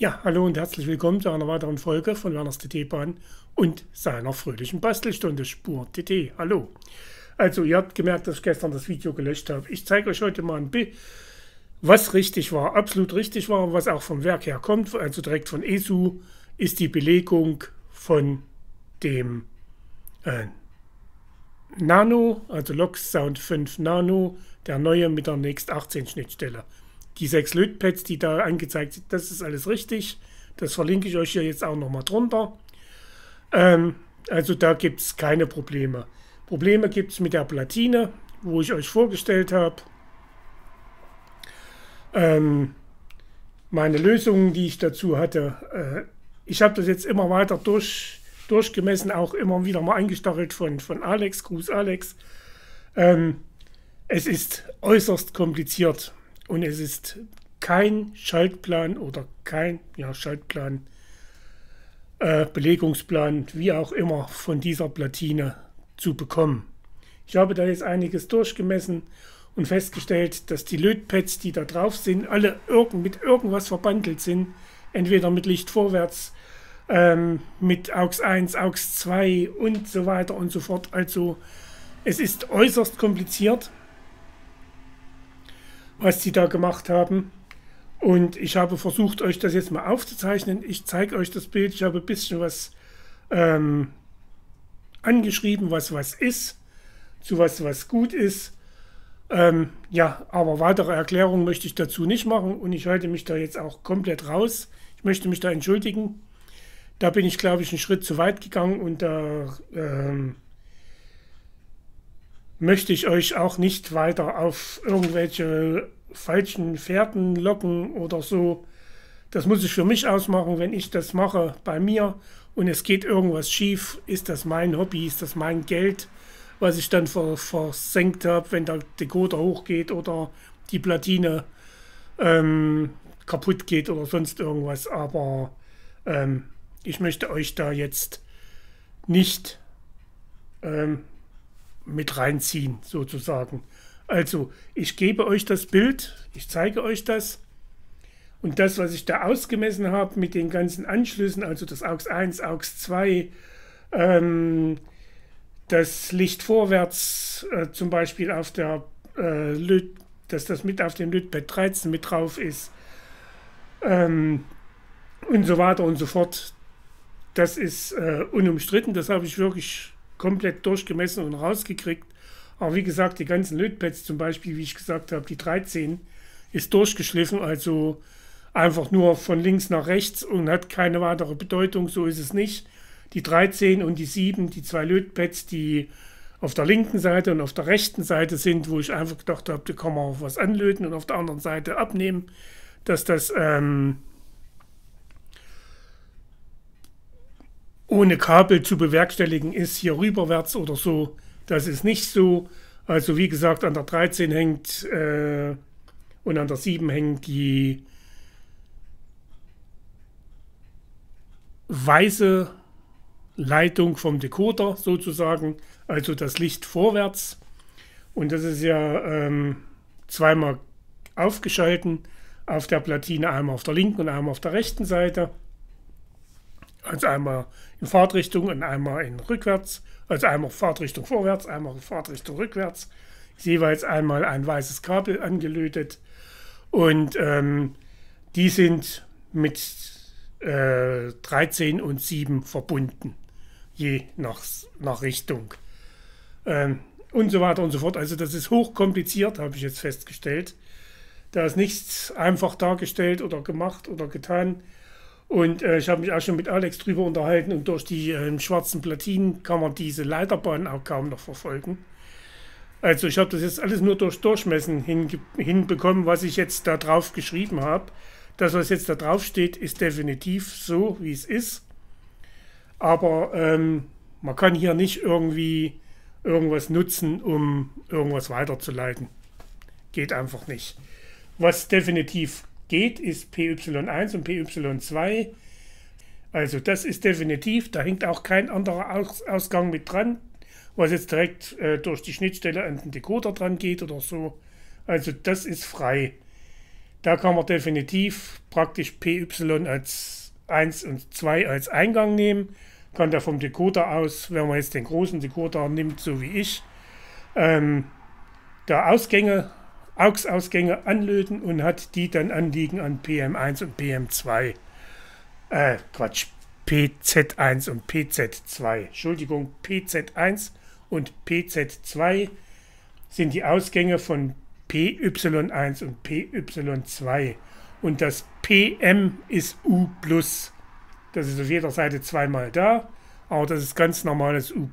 Ja, hallo und herzlich willkommen zu einer weiteren Folge von Werners TT-Bahn und seiner fröhlichen Bastelstunde Spur TT. Hallo. Also, ihr habt gemerkt, dass ich gestern das Video gelöscht habe. Ich zeige euch heute mal ein Bild, was richtig war, absolut richtig war, was auch vom Werk her kommt, also direkt von ESU, ist die Belegung von dem äh, Nano, also Log Sound 5 Nano, der neue mit der Next 18 Schnittstelle die sechs Lötpads, die da angezeigt sind, das ist alles richtig. Das verlinke ich euch hier jetzt auch nochmal drunter. Ähm, also da gibt es keine Probleme. Probleme gibt es mit der Platine, wo ich euch vorgestellt habe. Ähm, meine Lösungen, die ich dazu hatte, äh, ich habe das jetzt immer weiter durch, durchgemessen, auch immer wieder mal eingestachelt von, von Alex, Gruß Alex. Ähm, es ist äußerst kompliziert, und es ist kein Schaltplan oder kein ja, Schaltplan, äh, Belegungsplan, wie auch immer, von dieser Platine zu bekommen. Ich habe da jetzt einiges durchgemessen und festgestellt, dass die Lötpads, die da drauf sind, alle irg mit irgendwas verbandelt sind. Entweder mit Licht vorwärts, ähm, mit AUX 1, AUX 2 und so weiter und so fort. Also es ist äußerst kompliziert was sie da gemacht haben. Und ich habe versucht, euch das jetzt mal aufzuzeichnen. Ich zeige euch das Bild. Ich habe ein bisschen was ähm, angeschrieben, was was ist, zu was was gut ist. Ähm, ja, aber weitere Erklärungen möchte ich dazu nicht machen und ich halte mich da jetzt auch komplett raus. Ich möchte mich da entschuldigen. Da bin ich, glaube ich, einen Schritt zu weit gegangen und da ähm, möchte ich euch auch nicht weiter auf irgendwelche falschen Fährten locken oder so. Das muss ich für mich ausmachen, wenn ich das mache bei mir und es geht irgendwas schief, ist das mein Hobby, ist das mein Geld, was ich dann versenkt habe, wenn der Decoder hochgeht oder die Platine ähm, kaputt geht oder sonst irgendwas. Aber ähm, ich möchte euch da jetzt nicht ähm, mit reinziehen, sozusagen. Also, ich gebe euch das Bild, ich zeige euch das. Und das, was ich da ausgemessen habe mit den ganzen Anschlüssen, also das AUX 1, AUX 2, ähm, das Licht vorwärts äh, zum Beispiel auf der äh, Löt, dass das mit auf dem Lötpad 13 mit drauf ist ähm, und so weiter und so fort. Das ist äh, unumstritten, das habe ich wirklich komplett durchgemessen und rausgekriegt. Aber wie gesagt, die ganzen Lötpads zum Beispiel, wie ich gesagt habe, die 13 ist durchgeschliffen, also einfach nur von links nach rechts und hat keine weitere Bedeutung, so ist es nicht. Die 13 und die 7, die zwei Lötpads, die auf der linken Seite und auf der rechten Seite sind, wo ich einfach gedacht habe, da kann man auch was anlöten und auf der anderen Seite abnehmen, dass das ähm, ohne Kabel zu bewerkstelligen ist, hier rüberwärts oder so. Das ist nicht so. Also wie gesagt, an der 13 hängt äh, und an der 7 hängt die weiße Leitung vom Decoder sozusagen, also das Licht vorwärts. Und das ist ja ähm, zweimal aufgeschalten auf der Platine, einmal auf der linken und einmal auf der rechten Seite. Also einmal in Fahrtrichtung und einmal in rückwärts. Also einmal Fahrtrichtung vorwärts, einmal Fahrtrichtung rückwärts. Jeweils einmal ein weißes Kabel angelötet. Und ähm, die sind mit äh, 13 und 7 verbunden, je nach, nach Richtung. Ähm, und so weiter und so fort. Also das ist hochkompliziert, habe ich jetzt festgestellt. Da ist nichts einfach dargestellt oder gemacht oder getan. Und äh, ich habe mich auch schon mit Alex drüber unterhalten und durch die äh, schwarzen Platinen kann man diese Leiterbahn auch kaum noch verfolgen. Also ich habe das jetzt alles nur durch Durchmessen hinbekommen, was ich jetzt da drauf geschrieben habe. Das, was jetzt da drauf steht, ist definitiv so, wie es ist. Aber ähm, man kann hier nicht irgendwie irgendwas nutzen, um irgendwas weiterzuleiten. Geht einfach nicht. Was definitiv geht, ist PY1 und PY2. Also das ist definitiv, da hängt auch kein anderer Aus Ausgang mit dran, was jetzt direkt äh, durch die Schnittstelle an den Decoder dran geht oder so. Also das ist frei. Da kann man definitiv praktisch PY als 1 und 2 als Eingang nehmen. Kann da vom Decoder aus, wenn man jetzt den großen Decoder nimmt, so wie ich, ähm, da Ausgänge AUX-Ausgänge anlöten und hat die dann anliegen an PM1 und PM2. Äh, Quatsch, PZ1 und PZ2. Entschuldigung, PZ1 und PZ2 sind die Ausgänge von PY1 und PY2. Und das PM ist U+. Das ist auf jeder Seite zweimal da, aber das ist ganz normales U+.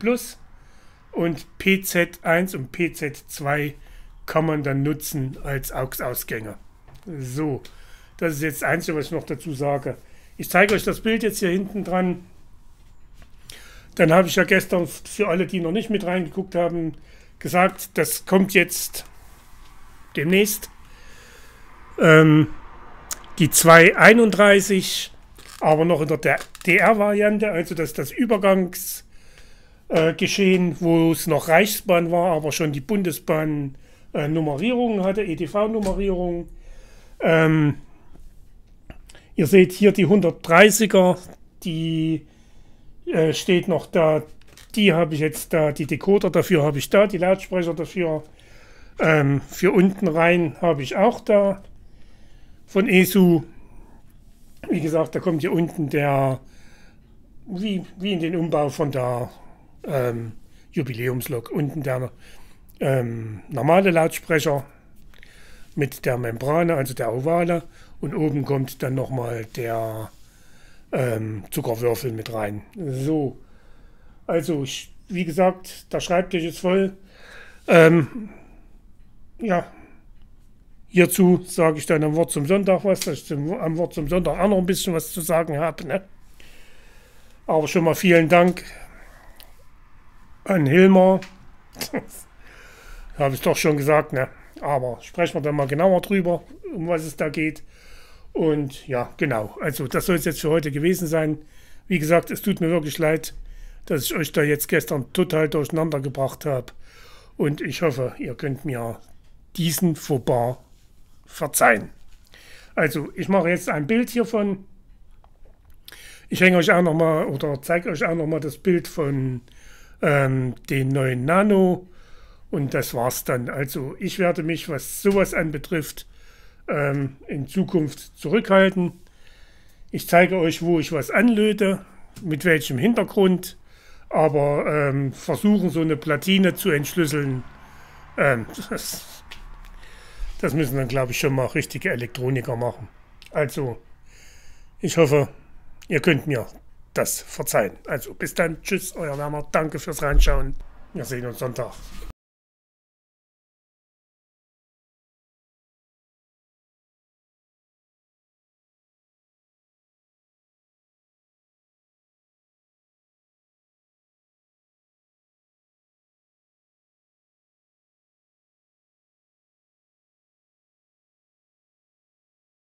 Und PZ1 und PZ2 sind kann man dann nutzen als AUX-Ausgänge. So, das ist jetzt das Einzige, was ich noch dazu sage. Ich zeige euch das Bild jetzt hier hinten dran. Dann habe ich ja gestern für alle, die noch nicht mit reingeguckt haben, gesagt, das kommt jetzt demnächst. Ähm, die 231, aber noch in der DR-Variante, also dass das Übergangsgeschehen, äh, wo es noch Reichsbahn war, aber schon die Bundesbahn äh, Nummerierungen hatte, ETV-Nummerierungen. Ähm, ihr seht hier die 130er, die äh, steht noch da. Die habe ich jetzt da, die Decoder dafür habe ich da, die Lautsprecher dafür. Ähm, für unten rein habe ich auch da von ESU. Wie gesagt, da kommt hier unten der, wie, wie in den Umbau von der ähm, Jubiläumslok, unten der ähm, normale Lautsprecher mit der Membrane, also der ovale. Und oben kommt dann nochmal der ähm, Zuckerwürfel mit rein. So, also wie gesagt, der Schreibtisch ist voll. Ähm, ja, hierzu sage ich dann am Wort zum Sonntag was, dass ich zum, am Wort zum Sonntag auch noch ein bisschen was zu sagen habe. Ne? Aber schon mal vielen Dank an Hilmer. Habe ich doch schon gesagt, ne? Aber sprechen wir dann mal genauer drüber, um was es da geht. Und ja, genau. Also das soll es jetzt für heute gewesen sein. Wie gesagt, es tut mir wirklich leid, dass ich euch da jetzt gestern total durcheinander gebracht habe. Und ich hoffe, ihr könnt mir diesen Fauxpas verzeihen. Also ich mache jetzt ein Bild hiervon. Ich hänge euch auch nochmal oder zeige euch auch nochmal das Bild von ähm, den neuen Nano und das war's dann. Also ich werde mich, was sowas anbetrifft, ähm, in Zukunft zurückhalten. Ich zeige euch, wo ich was anlöte, mit welchem Hintergrund, aber ähm, versuchen, so eine Platine zu entschlüsseln, ähm, das, das müssen dann, glaube ich, schon mal richtige Elektroniker machen. Also, ich hoffe, ihr könnt mir das verzeihen. Also, bis dann, tschüss, euer Wärmer. danke fürs Reinschauen. Wir sehen uns Sonntag.